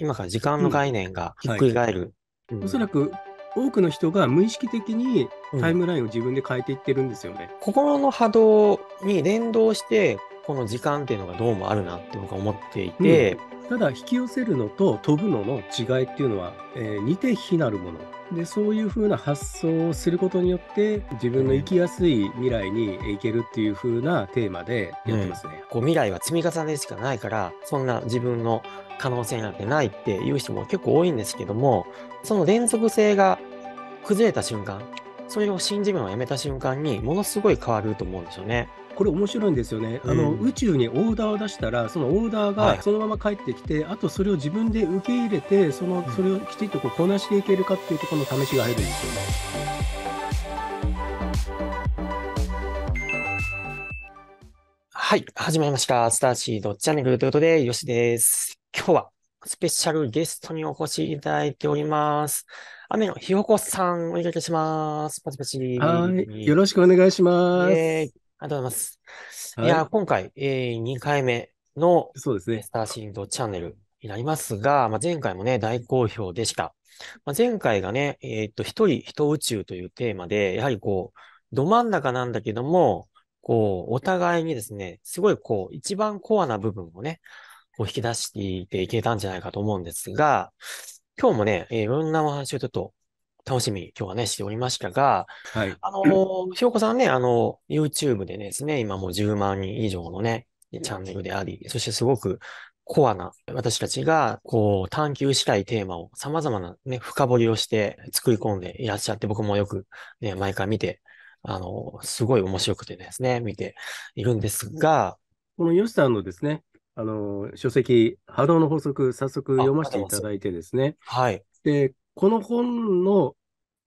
今から時間の概念がひっくり返る。おそらく多くの人が無意識的にタイムラインを自分で変えていってるんですよね。心の波動に連動して、この時間っていうのがどうもあるなって僕は思っていて、ただ引き寄せるのと飛ぶのの違いっていうのは、えー、似て非なるものでそういうふうな発想をすることによって自分の生きやすい未来に行けるっていうふうなテーマでやってますね、うん、こう未来は積み重ねしかないからそんな自分の可能性なんてないっていう人も結構多いんですけどもその連続性が崩れた瞬間それを信じるのをやめた瞬間にものすごい変わると思うんですよね。これ面白いんですよね、うん、あの宇宙にオーダーを出したら、そのオーダーがそのまま返ってきて、はい、あとそれを自分で受け入れて、そのそれをきちっとこうこなしていけるかっていうところの試しが入るんですよね。はい、始まりました。スターシードチャンネルということで、よしです。今日はスペシャルゲストにお越しいただいております。雨のひよこさん、お願いします。パチパチ。はい。よろしくお願いします。ありがとうございます。はい、や、今回、えー、2回目のそうですね。スターシンドチャンネルになりますが、まあ、前回もね、大好評でした。まあ、前回がね、えー、っと、一人一宇宙というテーマで、やはりこう、ど真ん中なんだけども、こう、お互いにですね、すごいこう、一番コアな部分をね、こう引き出していけたんじゃないかと思うんですが、今日もね、えー、いろんなお話をちょっと楽しみ、今日はね、しておりましたが、はい。あの、ひよこさんね、あの、YouTube でですね、今もう10万人以上のね、チャンネルであり、そしてすごくコアな私たちがこう探求したいテーマを様々なね、深掘りをして作り込んでいらっしゃって、僕もよくね、毎回見て、あの、すごい面白くてですね、見ているんですが。このヨシさんのですね、あの、書籍、波動の法則、早速読ませていただいてですね。はい。で、この本の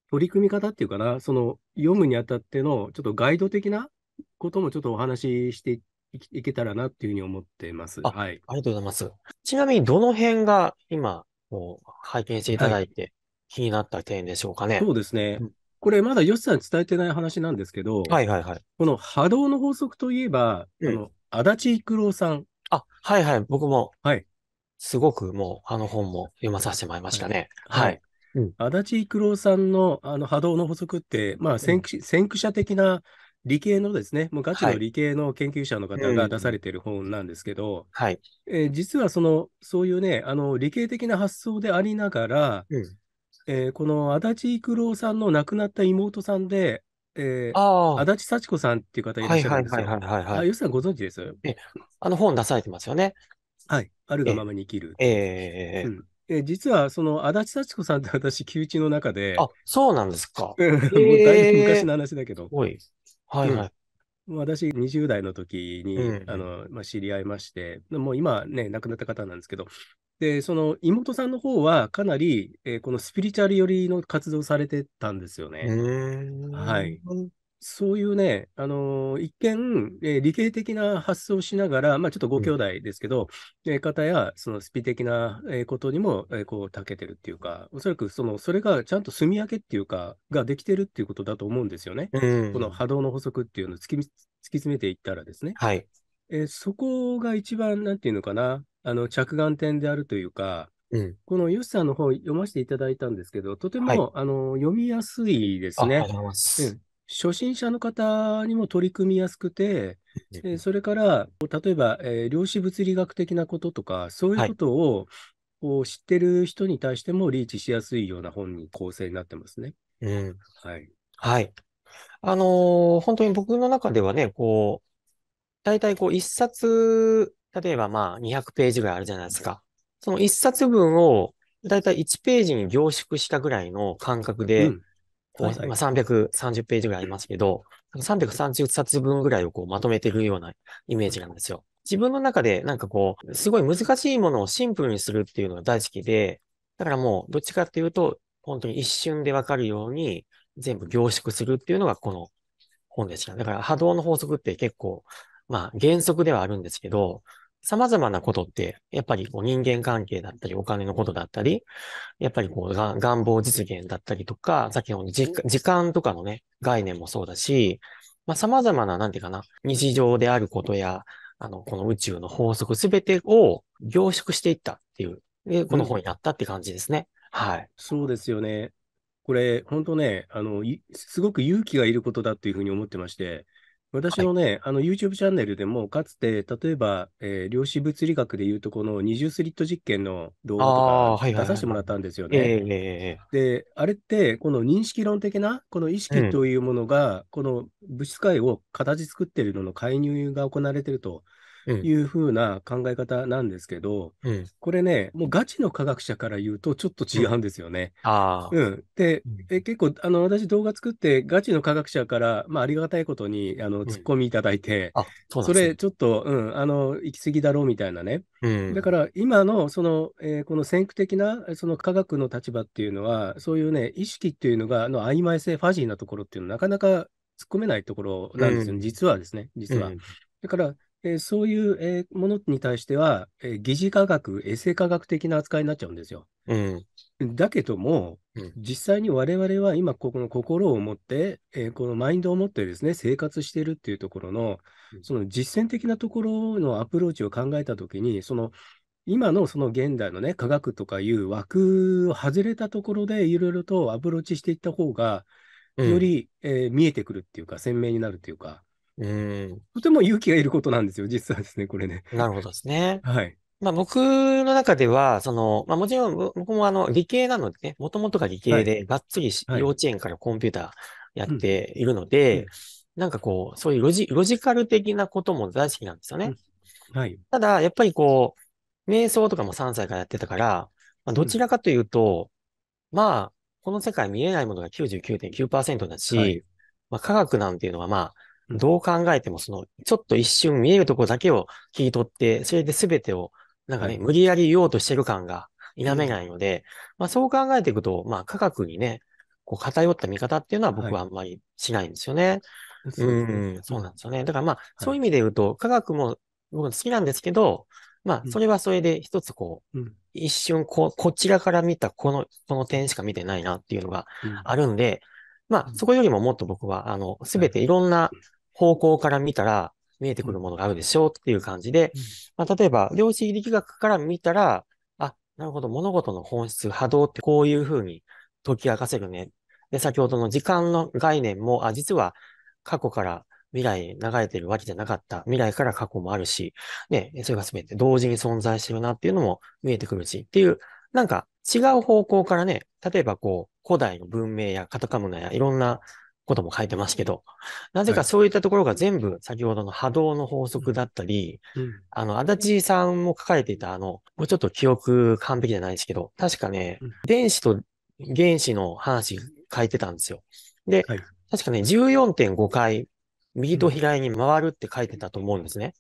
取り組み方っていうかな、その読むにあたってのちょっとガイド的なこともちょっとお話ししていけたらなっていうふうに思っています。はい。ありがとうございます。ちなみにどの辺が今、拝見していただいて気になった点でしょうかね。はい、そうですね。うん、これまだ吉さん伝えてない話なんですけど、はいはいはい。この波動の法則といえば、うん、あの、足立育郎さん。あ、はいはい、僕も。はい。すごくもう、あの本も読まさせてもらいましたね。はい、はい足立育郎さんのあの波動の補足って、まあ先駆、うん、先駆者的な理系のですね、もうガチの理系の研究者の方が出されている本なんですけど、はい、えー、実はその、そういうね、あの理系的な発想でありながら、うん、えー、この足立育郎さんの亡くなった妹さんで、えー、足立幸子さんっていう方いらっしゃるんですよ。はいはいはいさんご存知ですえ、あの本出されてますよね。はい。あるがままに生きる。ええーうん、え実はその足立幸子さんって私、旧知の中で。あ、そうなんですか。もうだいぶ昔の話だけど。はいはい。うん私、20代の時に、うん、あのまあ、知り合いまして、もう今ね、亡くなった方なんですけど、で、その妹さんの方は、かなり、えー、このスピリチュアル寄りの活動されてたんですよね。はい。そういうね、あのー、一見、えー、理系的な発想をしながら、まあ、ちょっとご兄弟ですけど、うん、え方やそのスピ的なことにも、えー、こう長けてるっていうか、おそらくそのそれがちゃんとすみ分けっていうか、ができてるっていうことだと思うんですよね。うん、この波動の補足っていうのを突き突き詰めていったらですね。はい、えー、そこが一番、なんていうのかな、あの着眼点であるというか、うん、このヨシさんの本読ませていただいたんですけど、とても、はい、あの読みやすいですね。ありがとうございます。うん初心者の方にも取り組みやすくて、えそれから例えば、えー、量子物理学的なこととか、そういうことを、はい、知ってる人に対してもリーチしやすいような本に構成になってますね。うん。はい。はい。あのー、本当に僕の中ではね、こう、大体こう一冊、例えばまあ200ページぐらいあるじゃないですか。その一冊分を大体1ページに凝縮したぐらいの感覚で、うんはい、はい、330ページぐらいありますけど、330冊分ぐらいをこうまとめてるようなイメージなんですよ。自分の中でなんかこう、すごい難しいものをシンプルにするっていうのが大好きで、だからもうどっちかっていうと、本当に一瞬でわかるように全部凝縮するっていうのがこの本でした。だから波動の法則って結構、まあ原則ではあるんですけど、様々なことって、やっぱりこう人間関係だったり、お金のことだったり、やっぱりこう願望実現だったりとか、さっきの時間とかのね、概念もそうだし、まあ、様々な、なんていうかな、日常であることや、あの、この宇宙の法則すべてを凝縮していったっていう、で、この本になったって感じですね。うん、はい。そうですよね。これ、本当ね、あの、すごく勇気がいることだっていうふうに思ってまして、私のね、あの YouTube チャンネルでも、かつて、例えば、えー量子物理学でいうとこの二重スリット実験の動画とか出させてもらったんですよね。で、あれって、この認識論的な、この意識というものが、この物質界を形作っているのの介入が行われているというふうな考え方なんですけど、うん、これね、もうガチの科学者から言うとちょっと違うんですよね。うん、でえ、結構あの私動画作ってガチの科学者から、まあ、ありがたいことにあのツッコミいただいて、そね、それちょっと、うん、あの行き過ぎだろうみたいなね。だから今のその、えー、この先駆的なその科学の立場っていうのは、そういうね、意識っていうのが、の曖昧性、ファジーなところっていうのはなかなか突っ込めないところなんですよね、うん、実はですね、実は。うん、だから、えー、そういう、えー、ものに対しては、えー、疑似科学、衛生科学的な扱いになっちゃうんですよ。うん、だけども、うん、実際に我々は今、ここの心を持って、えー、このマインドを持ってですね、生活してるっていうところの、その実践的なところのアプローチを考えたときに、その今のその現代のね、科学とかいう枠を外れたところで、いろいろとアプローチしていった方が、より、うん、えー、見えてくるっていうか、鮮明になるっていうか、うん。とても勇気がいることなんですよ、実はですね、これね。なるほどですね。はい。まあ僕の中では、その、まあもちろん僕もあの理系なのでね、もともとが理系で、がっつり幼稚園からコンピューターやっているので、なんかこう、そういうロジロジカル的なことも大好きなんですよね。うん、はい。ただ、やっぱりこう、瞑想とかも3歳からやってたから、まあ、どちらかというと、うん、まあ、この世界見えないものが99.9%だし、はい、まあ、科学なんていうのはまあ、どう考えても、その、ちょっと一瞬見えるとこだけを切り取って、それで全てを、なんかね、無理やり言おうとしてる感が否めないので、まあそう考えていくと、まあ科学にね、こう偏った見方っていうのは僕はあんまりしないんですよね。はい、うん、そうなんですよね。だからまあ、そういう意味で言うと、科学も僕好きなんですけど、まあ、それはそれで一つこう、一瞬こ、こちらから見たこの、この点しか見てないなっていうのがあるんで、まあ、そこよりももっと僕は、あの、すべていろんな方向から見たら見えてくるものがあるでしょうっていう感じで、まあ、例えば量子力学から見たら、あ、なるほど、物事の本質、波動ってこういうふうに解き明かせるね。で、先ほどの時間の概念も、あ、実は過去から未来流れてるわけじゃなかった。未来から過去もあるし、ね、それが全て同時に存在してるなっていうのも見えてくるしっていう、なんか違う方向からね、例えばこう、古代の文明やカタカムナやいろんなことも書いてますけど、なぜかそういったところが全部、先ほどの波動の法則だったり、あの、足立さんも書かれていた、あの、もうちょっと記憶完璧じゃないですけど、確かね、電子と原子の話書いてたんですよ。で、確かね、14.5回、右と左に回るって書いてたと思うんですね。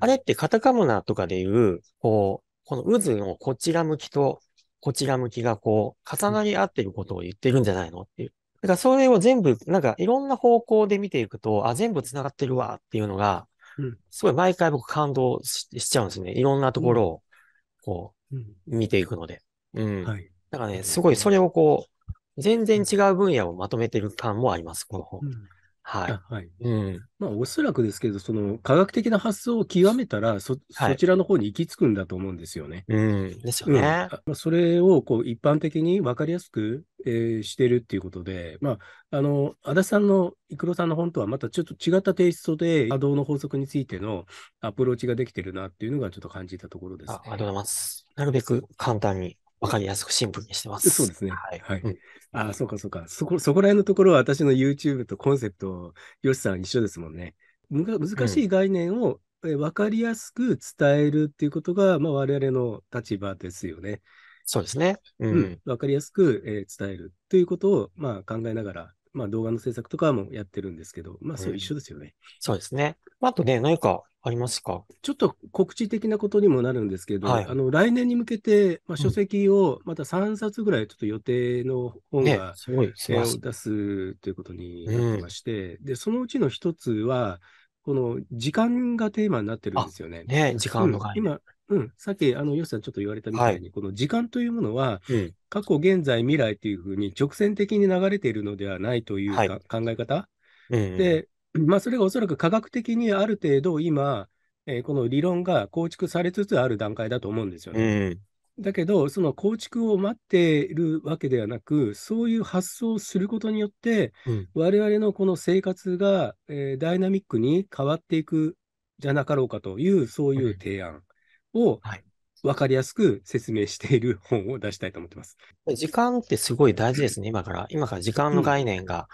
あれってカタカムナとかでいう、こう、この渦のこちら向きとこちら向きがこう、重なり合ってることを言ってるんじゃないのっていう。だからそれを全部、なんかいろんな方向で見ていくと、あ、全部繋がってるわっていうのが、すごい毎回僕感動しちゃうんですね。いろんなところを、こう、見ていくので。うん。だからね、すごいそれをこう、全然違う分野をまとめてる感もあります、この本。うんはい。はい。うん。まあ、おそらくですけど、その科学的な発想を極めたら、そ、はい、そちらの方に行き着くんだと思うんですよね。うん。ですよね。うん、まあ、それを、こう、一般的に分かりやすく、えー、してるっていうことで、まあ、あの、足立さんの、イクロさんの本とはまたちょっと違ったテイストで、波動の法則についてのアプローチができてるなっていうのがちょっと感じたところです、ね、あ。ありがとうございます。なるべく簡単にわかりやすくシンプルにしてます。そうですね。はい。はいうん、あそうかそうか。そこ、そこら辺のところは私の YouTube とコンセプト、よしさん一緒ですもんね。難しい概念をえわかりやすく伝えるっていうことが、うん、まあ、我々の立場ですよね。そうですね。うん。うん、かりやすく、えー、伝えるということを、まあ、考えながら、まあ、動画の制作とかもやってるんですけど、まあ、そう一緒ですよね。そうですね。あとね、何かありますか。ちょっと告知的なことにもなるんですけど、はい、あの来年に向けて、まあ、書籍をまた3冊ぐらいちょっと予定の本が、うんね、すごい出すということになってまして、うん、でそのうちの一つは、この時間がテーマになってるんですよね。ね時間の、うん、今、うん、さっき、あの、よしさんちょっと言われたみたいに、はい、この時間というものは、うん、過去、現在、未来というふうに直線的に流れているのではないというか、はい、考え方、うんうん、で、まあ、それがおそらく科学的にある程度今、えー、この理論が構築されつつある段階だと思うんですよね。うん、だけど、その構築を待っているわけではなく、そういう発想をすることによって、うん、我々のこの生活が、えー、ダイナミックに変わっていくじゃなかろうかという、そういう提案を、はい、分かりやすく説明している本を出したいと思ってます。時間ってすごい大事ですね、今から。今から時間の概念が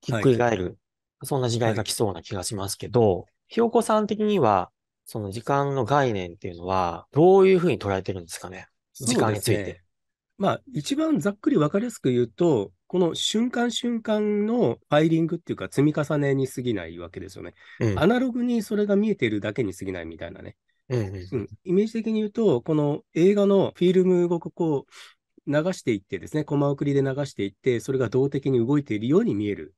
ひっくり返るそんな時代が来そうな気がしますけど、はい、ひよこさん的には、その時間の概念っていうのは、どういうふうに捉えてるんですかね時間について、ね。まあ、一番ざっくり分かりやすく言うと、この瞬間瞬間のファイリングっていうか積み重ねに過ぎないわけですよね。うん、アナログにそれが見えているだけに過ぎないみたいなね。うん、うんうん、イメージ的に言うと、この映画のフィルムをこう流していってですね、コマ送りで流していって、それが動的に動いているように見える。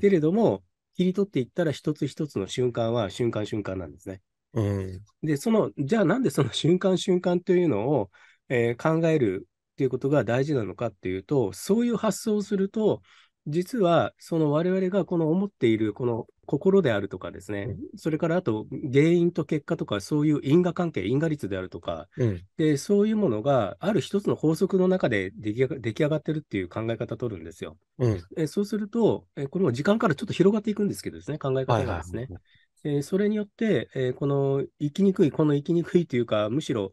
けれども、切り取っていったら、一つ一つの瞬間は瞬間瞬間なんですね。うん、で、その、じゃあなんでその瞬間瞬間というのを、えー、考えるっていうことが大事なのかっていうと、そういう発想をすると、実はその我々がこの思っているこの心であるとかですね、それからあと原因と結果とか、そういう因果関係、因果率であるとか、うん、でそういうものがある一つの法則の中で出来上がってるっていう考え方を取るんですよ。うん、えそうするとえ、これも時間からちょっと広がっていくんですけどですね、考え方がですね。はいはいえー、それによって、えー、この生きにくい、この生きにくいというか、むしろ、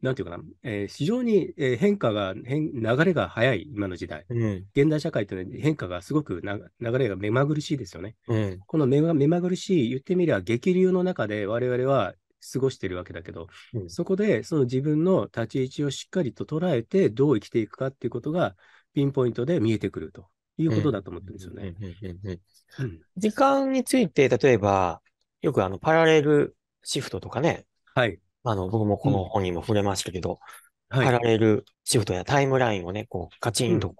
なんていうかな、えー、非常に変化が変、流れが早い、今の時代。うん、現代社会というのは変化がすごくな流れが目まぐるしいですよね。うん、この目目まぐるしい、言ってみれば激流の中で我々は過ごしてるわけだけど、うん、そこでその自分の立ち位置をしっかりと捉えて、どう生きていくかっていうことが、ピンポイントで見えてくるということだと思ってるんですよね。時間について、例えば、よくあの、パラレルシフトとかね、はい。あの、僕もこの本にも触れましたけど、うんはい、パラレルシフトやタイムラインをね、こう、カチンと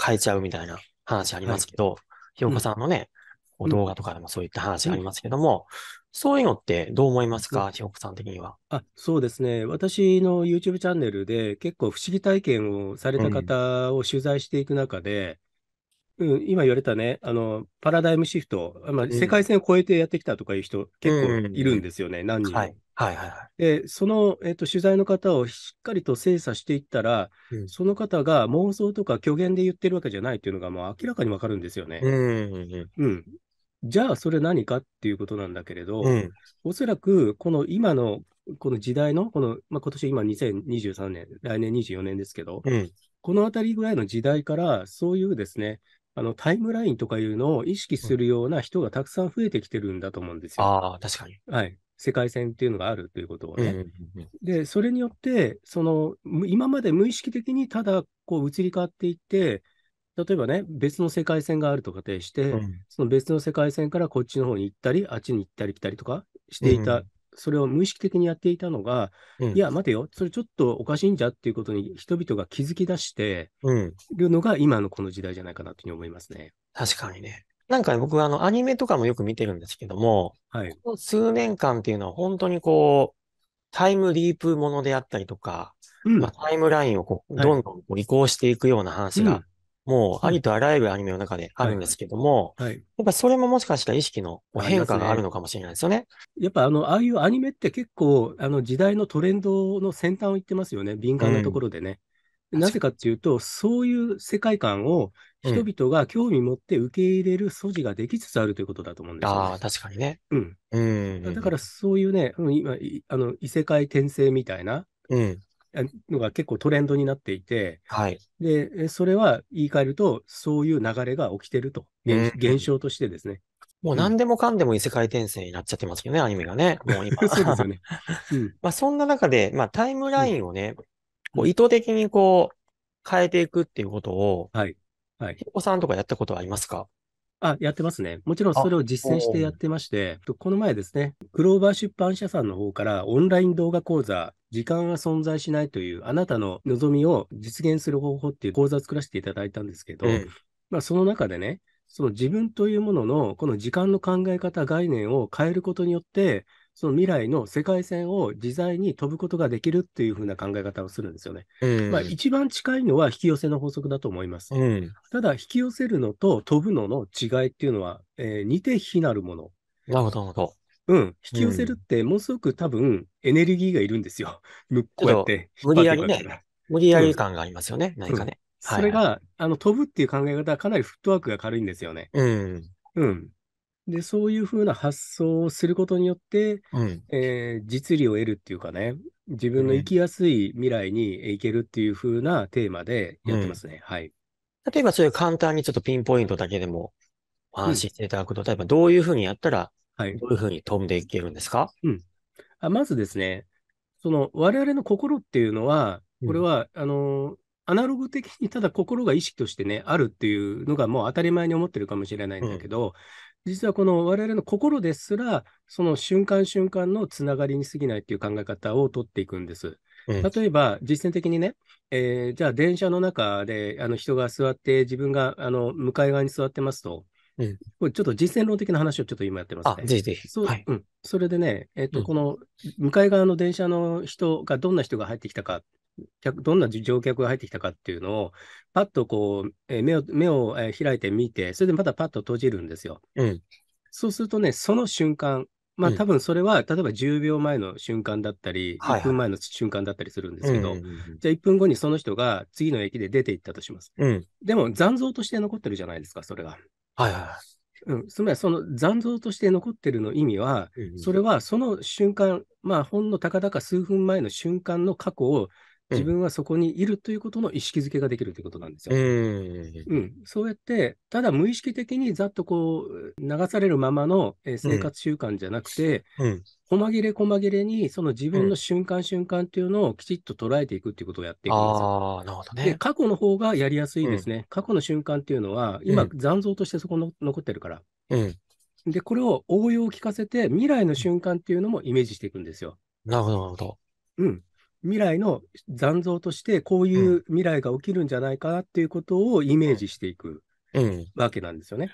変えちゃうみたいな話ありますけど、ひよこさんのね、こ動画とかでもそういった話ありますけども、うん、そういうのってどう思いますか、ひよこさん的には。あ、そうですね。私の YouTube チャンネルで結構不思議体験をされた方を取材していく中で、うん、今言われたね、あの、パラダイムシフト、まあ、世界線を超えてやってきたとかいう人、結構いるんですよね、うん、何人も。はい、はい、はい。で、その、えっ、と、取材の方をしっかりと精査していったら、うん、その方が妄想とか虚言で言ってるわけじゃないっていうのが、もう明らかにわかるんですよね。うん。うん。じゃあ、それ何かっていうことなんだけれど、うん、おそらく、この今の、この時代の、この、まあ、今年今2023年、来年24年ですけど、このあたりぐらいの時代から、そういうですね、あのタイムラインとかいうのを意識するような人がたくさん増えてきてるんだと思うんですよ。ああ、確かに。はい。世界線っていうのがあるということをね。で、それによって、その、今まで無意識的にただ、こう、移り変わっていって、例えばね、別の世界線があると仮定して、うん、その別の世界線からこっちの方に行ったり、あっちに行ったり来たりとかしていたそれを無意識的にやっていたのが、うん、いや、待てよ、それちょっとおかしいんじゃっていうことに人々が気づき出してるのが今のこの時代じゃないかなというふうに思いますね。確かにね。なんか、僕はあのアニメとかもよく見てるんですけども、はい、この数年間っていうのは本当にこう、タイムリープものであったりとか、うん、まあ、タイムラインをこうどんどんこう移行していくような話がもうありとあらゆるアニメの中であるんですけども、はいはいはい、やっぱそれももしかしたら意識の変化があるのかもしれないですよね。ねやっぱあの、ああいうアニメって結構、あの時代のトレンドの先端を言ってますよね、敏感なところでね。うん、なぜかっていうと、そういう世界観を人々が興味持って受け入れる素地ができつつあるということだと思うんですよ、ね、ああ、確かにね。うん。うんだからそういうね、今、あの異世界転生みたいな、のが結構トレンドになっていて、はい、でそれは言い換えると、そういう流れが起きてると、現,、現象としてですね。もう何でもかんでも異世界転生になっちゃってますよね、アニメがね。もう今。そうですよね。うん、まあそんな中で、まあタイムラインをね、うん、こう意図的にこう変えていくっていうことを、はい。はい。お子さんとかやったことはありますかあ、やってますね。もちろんそれを実践してやってまして、この前ですね、クローバー出版社さんの方からオンライン動画講座、時間は存在しないという、あなたの望みを実現する方法っていう講座を作らせていただいたんですけど、ええ、まあ、その中でね、その自分というものの、この時間の考え方、概念を変えることによって、その未来の世界線を自在に飛ぶことができるっていうふうな考え方をするんですよね。うん、まあ、一番近いのは引き寄せの法則だと思います。うん、ただ、引き寄せるのと飛ぶのの違いっていうのは、えー、似て非なるもの。なるほど、なるほど。うん、引き寄せるって、ものすごく多分エネルギーがいるんですよ。こうやって無理やりね、無理やり感がありますよね、何かね。それが、はいはい、あの飛ぶっていう考え方はかなりフットワークが軽いんですよね。うん。うん。で、そういうふうな発想をすることによって、うん、えー、実利を得るっていうかね、自分の生きやすい未来に行けるっていうふうなテーマでやってますね。うん、はい。例えばそういう簡単にちょっとピンポイントだけでもお話ししていただくと、うん、例えばどういうふうにやったら、はい、どういうふうに飛んでいけるんですか、うん、あまずですね、その我々の心っていうのは、これは、あのアナログ的にただ心が意識としてね、あるっていうのがもう当たり前に思ってるかもしれないんだけど、実はこの我々の心ですら、その瞬間瞬間のつながりに過ぎないという考え方をとっていくんです。例えば、実践的にね、えー、じゃあ電車の中であの人が座って、自分があの向かい側に座ってますと、うん、これちょっと実践論的な話をちょっと今やってますね。ぜひぜひ。そ,、はいうん、それでね、えっ、ー、と、うん、この向かい側の電車の人がどんな人が入ってきたか、客、どんな乗客が入ってきたかっていうのを、パッとこう、え目を目を、え開いて見て、それでまたパッと閉じるんですよ。うん、そうするとね、その瞬間、まあ、多分それは、例えば10秒前の瞬間だったり、1分前の瞬間だったりするんですけど、じゃあ1分後にその人が次の駅で出ていったとします。うん、でも残像として残ってるじゃないですか、それが。はいはい、うん、つまりその残像として残ってるの意味は、うんうん、それはその瞬間、まあ、ほんのたかか数分前の瞬間の過去を自分はそこにいるということの意識づけができるということなんですよ。うん、そうやって、ただ無意識的にざっとこう流されるままの生活習慣じゃなくて、細切れ細切れに、その自分の瞬間瞬間っていうのをきちっと捉えていくっていうことをやっていくんですよ。あなるほどね、で過去の方がやりやすいですね。うん、過去の瞬間っていうのは、今、残像としてそこの残ってるから。うん、で、これを応用を聞かせて、未来の瞬間っていうのもイメージしていくんですよ。なるほど、なるほど。うん。未来の残像としてこういう未来が起きるんじゃないかなっていうことをイメージしていくわけなんですよね。うん、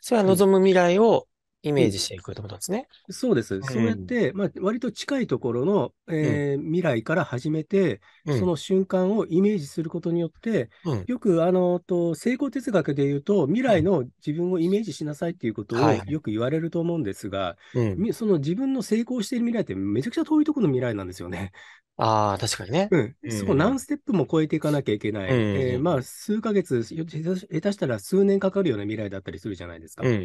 それは望む未来をイメージしていくってことですね。うん、そうです。そうやって、まあ、割と近いところの、えー、未来から始めて、その瞬間をイメージすることによって、よくあのと成功哲学で言うと未来の自分をイメージしなさいっていうことをよく言われると思うんですが、はい、その自分の成功している未来ってめちゃくちゃ遠いところの未来なんですよね。ああ、確かにね。うん。そこ何ステップも超えていかなきゃいけない。うんえーまあ、数ヶ月、下手したら数年かかるような未来だったりするじゃないですか。うんうん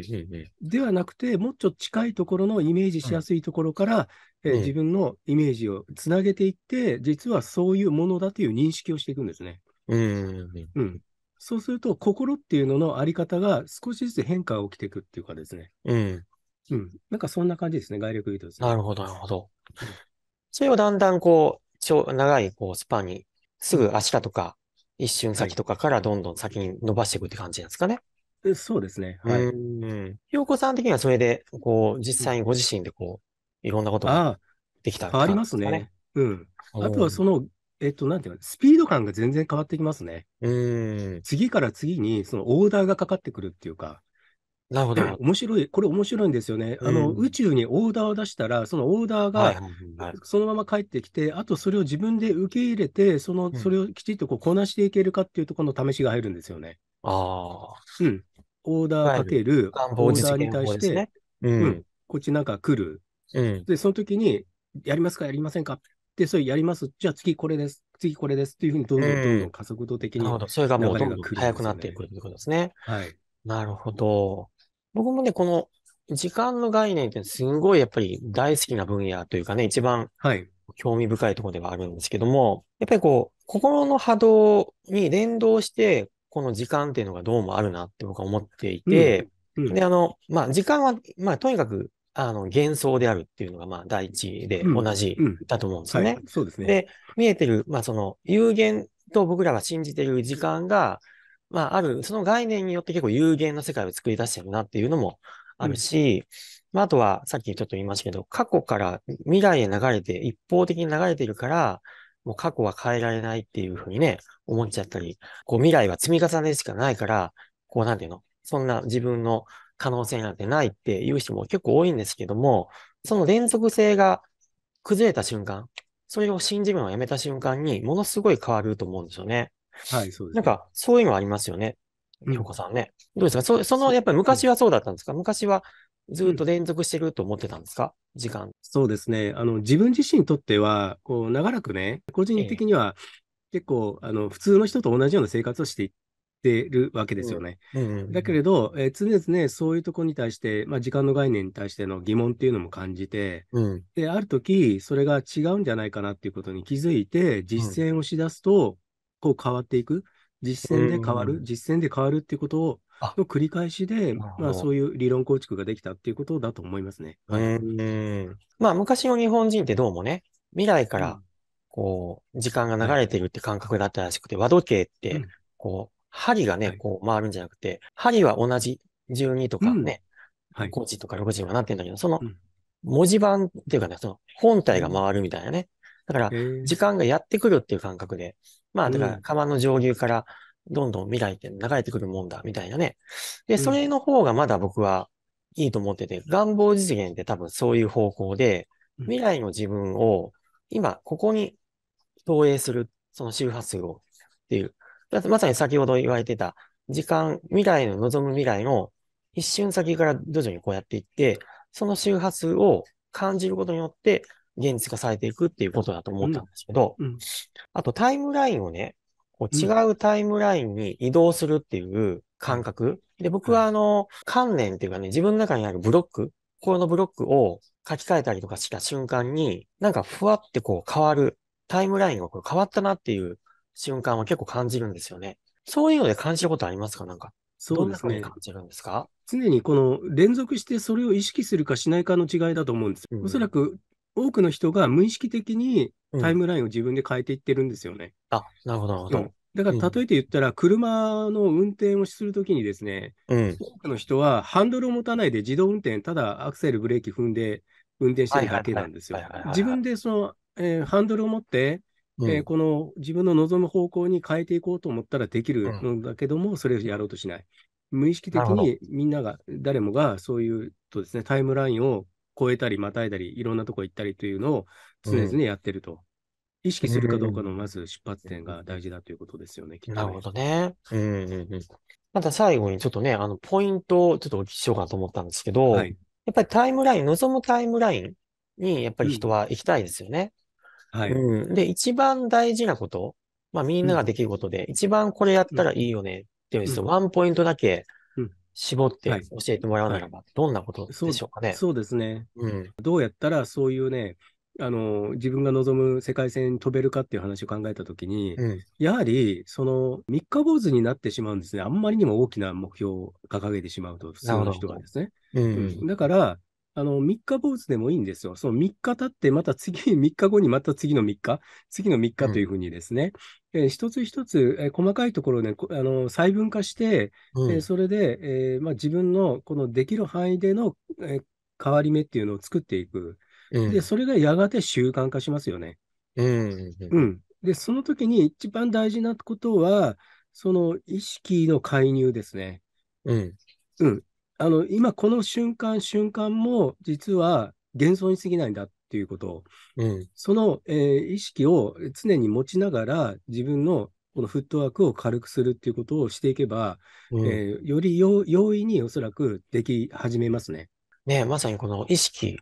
ではなくて、もっと近いところのイメージしやすいところから、えー自分のイメージをつなげていって、実はそういうものだという認識をしていくんですね。うんうんうんうん。そうすると、心っていうののあり方が少しずつ変化が起きていくっていうかですね。うん。うん。なんかそんな感じですね。外力言ーとですね。なるほど、なるほど。それをだんだんこう、長いこうスパンに、すぐ明日とか、一瞬先とかからどんどん先に伸ばしていくって感じなんですかね。そうですね。はい。うん。洋子さん的にはそれで、こう、実際にご自身でこう、いろんなことができた、ね、変わりますね。うん。あとはその、えっと、なんていうか、スピード感が全然変わってきますね。うん。次から次に、そのオーダーがかかってくるっていうか、なるほど。面白い、これ面白いんですよね。あの、うん、宇宙にオーダーを出したら、そのオーダーがそのまま帰ってきて、あとそれを自分で受け入れて、その、それをきちっとこうこなしていけるかっていうところの試しが入るんですよね。ああ。うん。オーダーかける、オーダーに対して、ね、うん、うん、こっちなんか来る。うん、で、その時に、やりますか、やりませんかで、それやります。じゃあ次これです。次これです。っていうふうに、どんどんどんどん加速度的に、うん、なるほど。それがもうどんどん速くなっていくということですね。はい。なるほど。僕もね、この時間の概念ってすんごいやっぱり大好きな分野というかね、一番興味深いところではあるんですけども、やっぱりこう、心の波動に連動して、この時間っていうのがどうもあるなって僕は思っていて、うんうん、で、あの、まあ、時間は、まあ、とにかく、あの、幻想であるっていうのが、まあ、第一で同じだと思うんですよね。うんはい、そうですね。で、見えてる、まあ、その、有限と僕らが信じてる時間が、まあ、ある、その概念によって結構有限な世界を作り出してるなっていうのもあるし、まあ、あとは、さっきちょっと言いましたけど、過去から未来へ流れて、一方的に流れてるから、もう過去は変えられないっていうふうにね、思っちゃったり、こう未来は積み重ねるしかないから、こうなんていうの、そんな自分の可能性なんてないっていう人も結構多いんですけども、その連続性が崩れた瞬間、それを信じるのをやめた瞬間に、ものすごい変わると思うんですよね。はい、そうです、なんか、そういうのありますよね。ひろこさんね。どうですかそその、やっぱり昔はそうだったんですか、昔はずっと連続してると思ってたんですか、時間。そうですね。あの、自分自身にとっては、こう、長らくね、個人的には、結構、えー、あの、普通の人と同じような生活をしていってるわけですよね。うんだけれど、えー、常々、そういうところに対して、まあ、時間の概念に対しての疑問っていうのも感じて、うん、で、ある時、それが違うんじゃないかなっていうことに気づいて、実践をしだすと、こう変わっていく、実践で変わる、実践で変わるっていうことをの繰り返しで、まあ、そういう理論構築ができたっていうことだと思いますね。はい、まあ、昔の日本人ってどうもね、未来から、こう、時間が流れてるって感覚だったらしくて、和時計って、こう、針がね、こう回るんじゃなくて、針は同じ12とかね、5時とか6時にはなってんだけど、その文字盤っていうかね、その本体が回るみたいなね。だから、時間がやってくるっていう感覚で、まあ、だから、釜の上流からどんどん未来って流れてくるもんだ、みたいなね。で、それの方がまだ僕はいいと思ってて、願望実現って多分そういう方向で、未来の自分を今、ここに投影する、その周波数をっていう。まさに先ほど言われてた、時間、未来の望む未来の一瞬先から徐々にこうやっていって、その周波数を感じることによって、現実化されていくっていうことだと思ったんですけど、うんうん、あとタイムラインをね、こう違うタイムラインに移動するっていう感覚。で、僕はあの、観念っていうかね、自分の中にあるブロック、心のブロックを書き換えたりとかした瞬間に、なんかふわってこう変わる、タイムラインがこう変わったなっていう瞬間は結構感じるんですよね。そういうので感じることありますかなんか。そうですね。感じるんですか常にこの連続してそれを意識するかしないかの違いだと思うんです。うん、おそらく多くの人が無意識的にタイムラインを自分で変えていってるんですよね。あ、なるほど、なるほど。だから、例えて言ったら、車の運転をするときにですね、多くの人はハンドルを持たないで自動運転、ただアクセル、ブレーキ踏んで運転してるだけなんですよ。自分でその、えー、ハンドルを持って、えー、この自分の望む方向に変えていこうと思ったらできるんだけども、うん、それをやろうとしない。無意識的にみんなが、誰もがそういうとですね、タイムラインを超えたり、またいだり、いろんなとこ行ったりというのを常々やってると。意識するかどうかのまず出発点が大事だということですよね、きっとなるほどね。うんまた最後にちょっとね、あの、ポイントをちょっとお聞きしようかなと思ったんですけど、はいやっぱりタイムライン、望むタイムラインにやっぱり人は行きたいですよね。うん、はい、うん。で、一番大事なこと、まあみんなができることで、うん、一番これやったらいいよねっていううん、ワンポイントだけ絞って教えてもらうならば、どんなことでしょうかね。そうですね、うん。どうやったらそういうね、あの自分が望む世界線飛べるかっていう話を考えたときに、うん、やはりその三日坊主になってしまうんですね。あんまりにも大きな目標を掲げてしまうと、普通の人がですね。うん、だから、あの、3日坊主でもいいんですよ。その3日経って、また次、3 日後にまた次の3日、次の3日というふうにですね、うん、えー、一つ一つ、えー、細かいところを、ね、あの細分化して、うん、えー、それで、えまあ、自分のこのできる範囲での、え変わり目っていうのを作っていく。で、それがやがて習慣化しますよね。うん。うん、で、その時に一番大事なことは、その意識の介入ですね。うん。うん。あの、今この瞬間瞬間も、実は幻想に過ぎないんだっていうことうん、その、えー、意識を常に持ちながら、自分のこのフットワークを軽くするっていうことをしていけば、うん、えー、より容易におそらくでき始めますね。ねまさにこの意識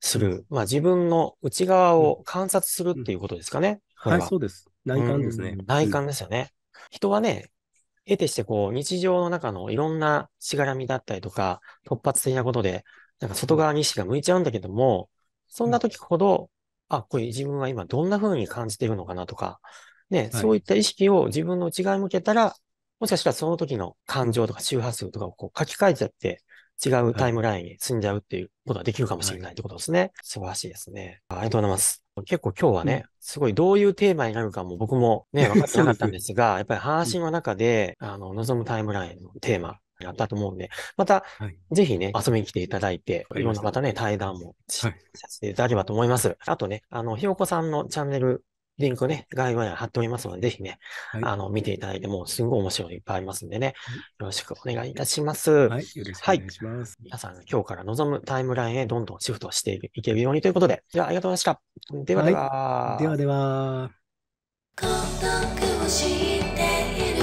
する、まあ、自分の内側を観察するっていうことですかね。うん、はい、そうです。内観ですね。内観ですよね。人はね、得てしてこう、日常の中のいろんなしがらみだったりとか、突発的なことで、なんか外側に意識が向いちゃうんだけども、そんな時ほど、あ、これ自分は今どんな風に感じているのかなとか、ね、そういった意識を自分の内側に向けたら、もしかしたらその時の感情とか周波数とかをこう書き換えちゃって、違うタイムラインに進んじゃうっていうことができるかもしれないってことですね。はい、素晴らしいですね。ありがとうございます。結構今日はね、うん、すごいどういうテーマになるかも僕もね、分 かってなかったんですが、やっぱり話の中で、うん、あの、望むタイムラインのテーマ、やったと思うんで、また、ぜひね、遊びに来ていただいて、いろんな方ね、対談も、させていただければと思います。あとね、あの、ひよこさんのチャンネルリンクをね、概要欄に貼っておりますので、ぜひね、はい、あの、見ていただいても、すごい面白いいっぱいありますんでね、はい、よろしくお願いいたします。はい、よろしくお願いします。はい、皆さん、今日から望むタイムラインへどんどんシフトしていけるようにということで、ではありがとうございました。ではでは。ではでは。孤独を知っている